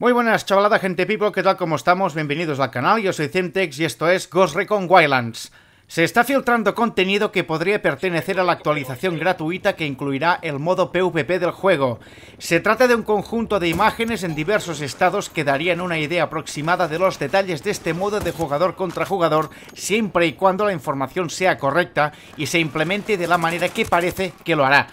Muy buenas chavalada, gente pipo ¿qué tal? ¿Cómo estamos? Bienvenidos al canal, yo soy Centex y esto es Ghost Recon Wildlands. Se está filtrando contenido que podría pertenecer a la actualización gratuita que incluirá el modo PvP del juego. Se trata de un conjunto de imágenes en diversos estados que darían una idea aproximada de los detalles de este modo de jugador contra jugador siempre y cuando la información sea correcta y se implemente de la manera que parece que lo hará.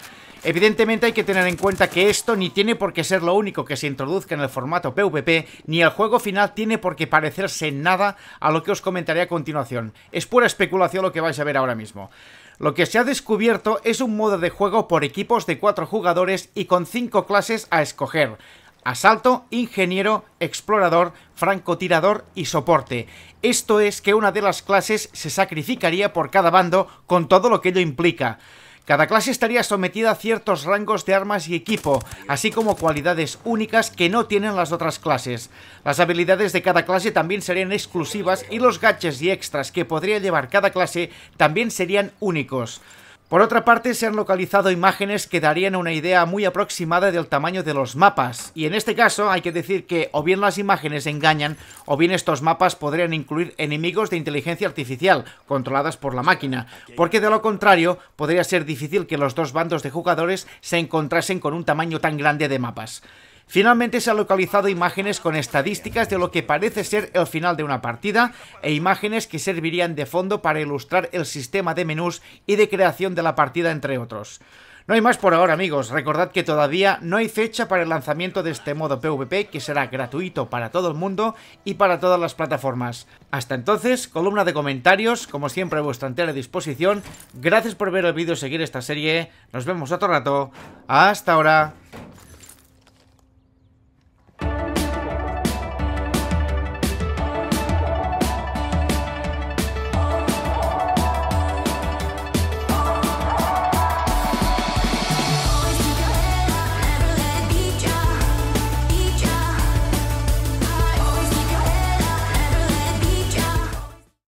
Evidentemente hay que tener en cuenta que esto ni tiene por qué ser lo único que se introduzca en el formato PvP, ni el juego final tiene por qué parecerse en nada a lo que os comentaré a continuación. Es pura especulación lo que vais a ver ahora mismo. Lo que se ha descubierto es un modo de juego por equipos de 4 jugadores y con 5 clases a escoger. Asalto, ingeniero, explorador, francotirador y soporte. Esto es que una de las clases se sacrificaría por cada bando con todo lo que ello implica. Cada clase estaría sometida a ciertos rangos de armas y equipo, así como cualidades únicas que no tienen las otras clases. Las habilidades de cada clase también serían exclusivas y los gadgets y extras que podría llevar cada clase también serían únicos. Por otra parte, se han localizado imágenes que darían una idea muy aproximada del tamaño de los mapas, y en este caso hay que decir que o bien las imágenes engañan, o bien estos mapas podrían incluir enemigos de inteligencia artificial, controladas por la máquina, porque de lo contrario podría ser difícil que los dos bandos de jugadores se encontrasen con un tamaño tan grande de mapas. Finalmente se han localizado imágenes con estadísticas de lo que parece ser el final de una partida e imágenes que servirían de fondo para ilustrar el sistema de menús y de creación de la partida entre otros. No hay más por ahora amigos, recordad que todavía no hay fecha para el lanzamiento de este modo PvP que será gratuito para todo el mundo y para todas las plataformas. Hasta entonces, columna de comentarios, como siempre a vuestra entera disposición, gracias por ver el vídeo y seguir esta serie, nos vemos otro rato, hasta ahora.